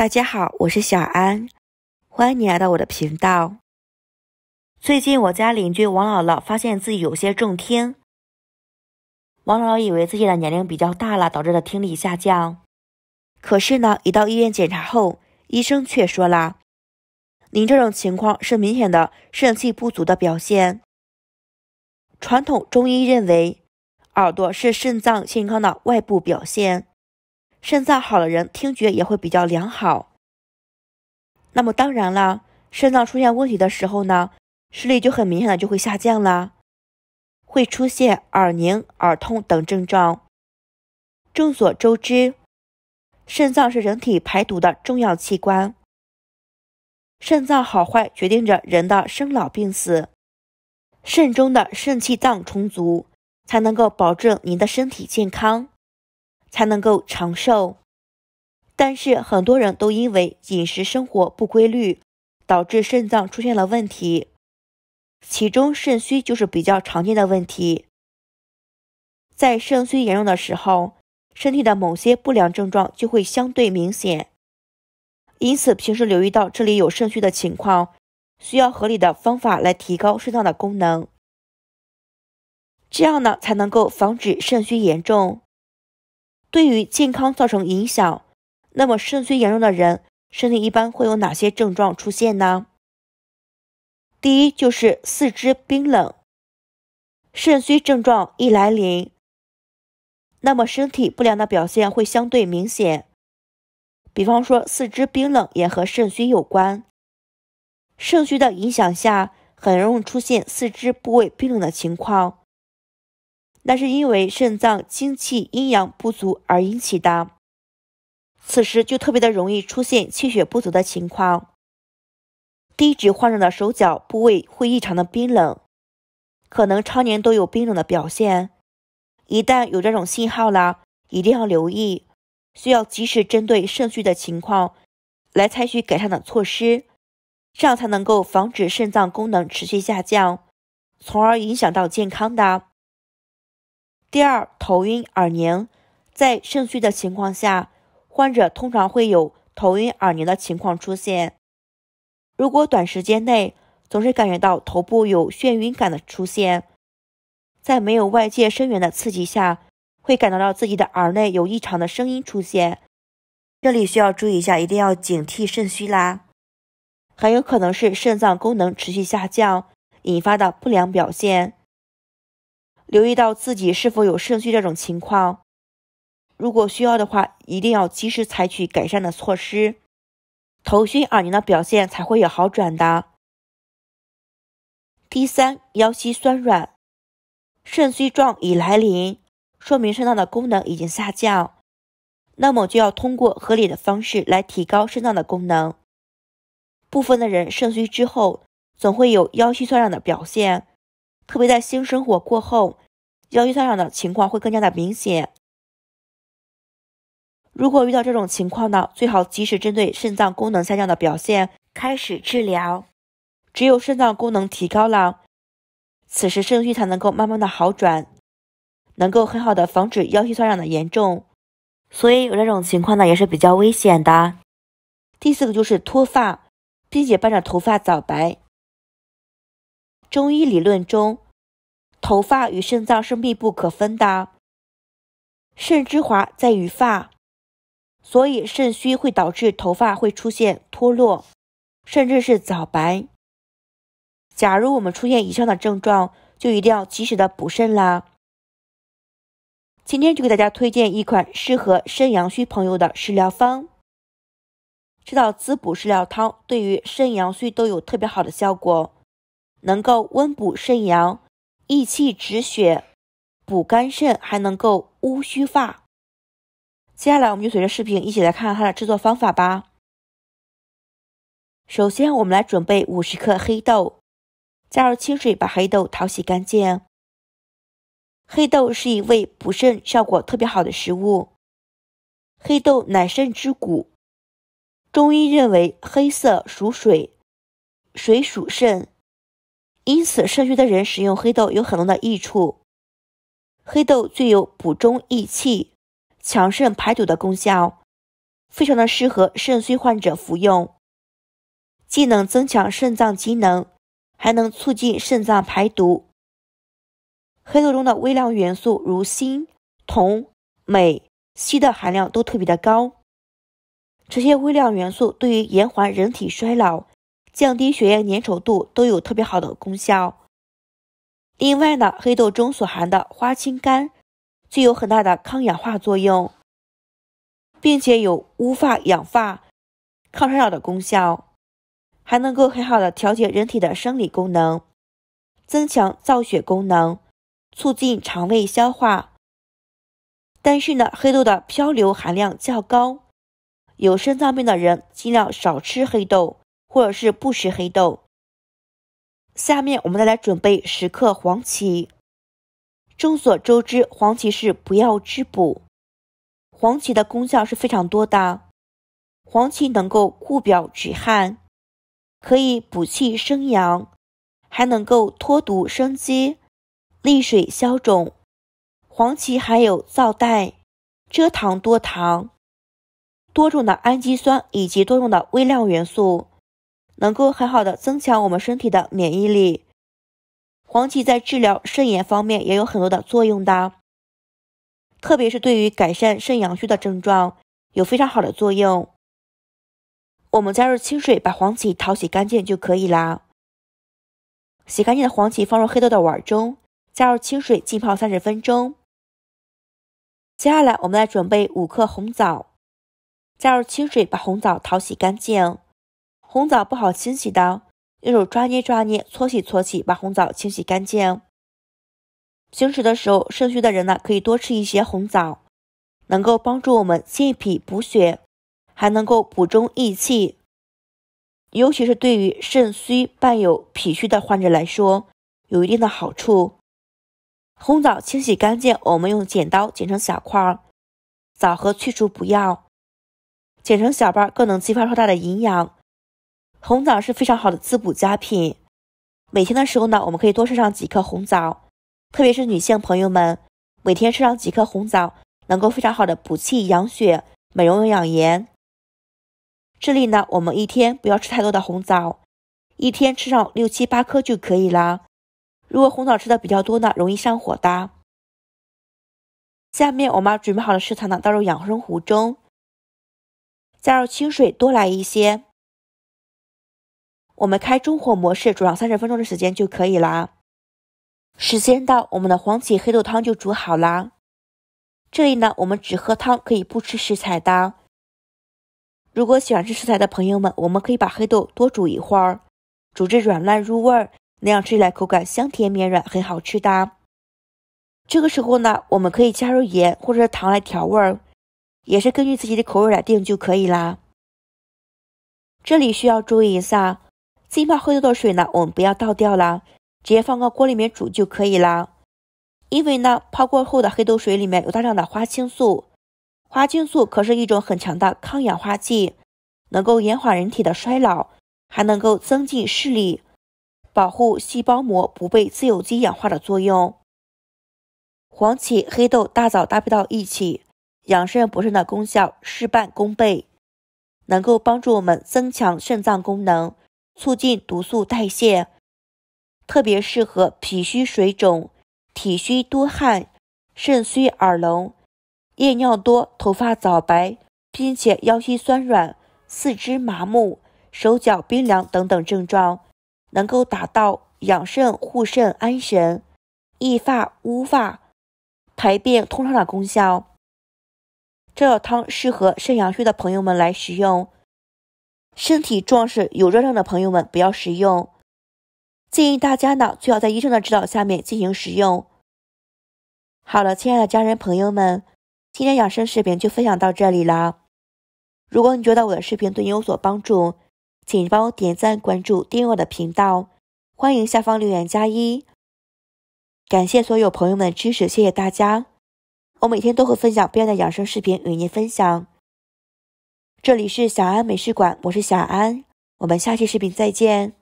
大家好，我是小安，欢迎你来到我的频道。最近我家邻居王姥姥发现自己有些中听，王姥姥以为自己的年龄比较大了，导致的听力下降。可是呢，一到医院检查后，医生却说了，您这种情况是明显的肾气不足的表现。”传统中医认为，耳朵是肾脏健康的外部表现。肾脏好的人，听觉也会比较良好。那么当然了，肾脏出现问题的时候呢，视力就很明显的就会下降啦，会出现耳鸣、耳痛等症状。众所周知，肾脏是人体排毒的重要器官。肾脏好坏决定着人的生老病死。肾中的肾气脏充足，才能够保证您的身体健康。才能够长寿，但是很多人都因为饮食生活不规律，导致肾脏出现了问题，其中肾虚就是比较常见的问题。在肾虚严重的时候，身体的某些不良症状就会相对明显，因此平时留意到这里有肾虚的情况，需要合理的方法来提高肾脏的功能，这样呢才能够防止肾虚严重。对于健康造成影响，那么肾虚严重的人，身体一般会有哪些症状出现呢？第一就是四肢冰冷。肾虚症状一来临，那么身体不良的表现会相对明显，比方说四肢冰冷也和肾虚有关。肾虚的影响下，很容易出现四肢部位冰冷的情况。那是因为肾脏精气阴阳不足而引起的，此时就特别的容易出现气血不足的情况。低脂患者的手脚部位会异常的冰冷，可能常年都有冰冷的表现。一旦有这种信号了，一定要留意，需要及时针对肾虚的情况来采取改善的措施，这样才能够防止肾脏功能持续下降，从而影响到健康的。第二，头晕耳鸣，在肾虚的情况下，患者通常会有头晕耳鸣的情况出现。如果短时间内总是感觉到头部有眩晕感的出现，在没有外界声源的刺激下，会感觉到自己的耳内有异常的声音出现。这里需要注意一下，一定要警惕肾虚啦，很有可能是肾脏功能持续下降引发的不良表现。留意到自己是否有肾虚这种情况，如果需要的话，一定要及时采取改善的措施，头晕耳鸣的表现才会有好转的。第三，腰膝酸软，肾虚状已来临，说明肾脏的功能已经下降，那么就要通过合理的方式来提高肾脏的功能。部分的人肾虚之后，总会有腰膝酸软的表现。特别在性生活过后，腰肌酸软的情况会更加的明显。如果遇到这种情况呢，最好及时针对肾脏功能下降的表现开始治疗。只有肾脏功能提高了，此时肾虚才能够慢慢的好转，能够很好的防止腰肌酸软的严重。所以有这种情况呢，也是比较危险的。第四个就是脱发，并且伴着头发早白。中医理论中，头发与肾脏是密不可分的，肾之华在于发，所以肾虚会导致头发会出现脱落，甚至是早白。假如我们出现以上的症状，就一定要及时的补肾啦。今天就给大家推荐一款适合肾阳虚朋友的食疗方，这道滋补食疗汤对于肾阳虚都有特别好的效果。能够温补肾阳、益气止血、补肝肾，还能够乌须发。接下来，我们就随着视频一起来看看它的制作方法吧。首先，我们来准备五十克黑豆，加入清水，把黑豆淘洗干净。黑豆是一味补肾效果特别好的食物，黑豆乃肾之谷。中医认为，黑色属水，水属肾。因此，肾虚的人食用黑豆有很多的益处。黑豆具有补中益气、强肾排毒的功效，非常的适合肾虚患者服用，既能增强肾脏机能，还能促进肾脏排毒。黑豆中的微量元素如锌、铜、镁、硒的含量都特别的高，这些微量元素对于延缓人体衰老。降低血液粘稠度都有特别好的功效。另外呢，黑豆中所含的花青苷具有很大的抗氧化作用，并且有乌发养发、抗衰老的功效，还能够很好的调节人体的生理功能，增强造血功能，促进肠胃消化。但是呢，黑豆的嘌呤含量较高，有肾脏病的人尽量少吃黑豆。或者是不食黑豆。下面我们再来准备十克黄芪。众所周知，黄芪是补药之补。黄芪的功效是非常多的。黄芪能够固表止汗，可以补气生阳，还能够脱毒生肌、利水消肿。黄芪含有皂苷、蔗糖多糖、多种的氨基酸以及多种的微量元素。能够很好的增强我们身体的免疫力，黄芪在治疗肾炎方面也有很多的作用的，特别是对于改善肾阳虚的症状有非常好的作用。我们加入清水把黄芪淘洗干净就可以啦。洗干净的黄芪放入黑豆的碗中，加入清水浸泡三十分钟。接下来我们来准备五克红枣，加入清水把红枣淘洗干净。红枣不好清洗的，用手抓捏抓捏，搓洗搓洗，把红枣清洗干净。平时的时候，肾虚的人呢，可以多吃一些红枣，能够帮助我们健脾补血，还能够补中益气。尤其是对于肾虚伴有脾虚的患者来说，有一定的好处。红枣清洗干净，我们用剪刀剪成小块，枣核去除不要，剪成小瓣更能激发出它的营养。红枣是非常好的滋补佳品，每天的时候呢，我们可以多吃上几颗红枣，特别是女性朋友们，每天吃上几颗红枣，能够非常好的补气养血，美容养颜。这里呢，我们一天不要吃太多的红枣，一天吃上六七八颗就可以啦。如果红枣吃的比较多呢，容易上火的。下面我们把准备好的食材呢倒入养生壶中，加入清水多来一些。我们开中火模式煮上三十分钟的时间就可以啦。时间到，我们的黄芪黑豆汤就煮好了。这里呢，我们只喝汤可以不吃食材的。如果喜欢吃食材的朋友们，我们可以把黑豆多煮一会儿，煮至软烂入味儿，那样吃起来口感香甜绵软，很好吃的。这个时候呢，我们可以加入盐或者糖来调味儿，也是根据自己的口味来定就可以啦。这里需要注意一下。浸泡黑豆的水呢，我们不要倒掉了，直接放到锅里面煮就可以了。因为呢，泡过后的黑豆水里面有大量的花青素，花青素可是一种很强的抗氧化剂，能够延缓人体的衰老，还能够增进视力，保护细胞膜不被自由基氧化的作用。黄芪、黑豆、大枣搭配到一起，养肾补肾的功效事半功倍，能够帮助我们增强肾脏功能。促进毒素代谢，特别适合脾虚水肿、体虚多汗、肾虚耳聋、夜尿多、头发早白，并且腰膝酸软、四肢麻木、手脚冰凉等等症状，能够达到养肾、护肾、安神、益发乌发、排便通畅的功效。这汤适合肾阳虚的朋友们来食用。身体壮实、有热症的朋友们不要食用，建议大家呢最好在医生的指导下面进行食用。好了，亲爱的家人朋友们，今天养生视频就分享到这里了。如果你觉得我的视频对你有所帮助，请帮我点赞、关注、订阅我的频道，欢迎下方留言加一。感谢所有朋友们的支持，谢谢大家！我每天都会分享不一样的养生视频与您分享。这里是小安美食馆，我是小安，我们下期视频再见。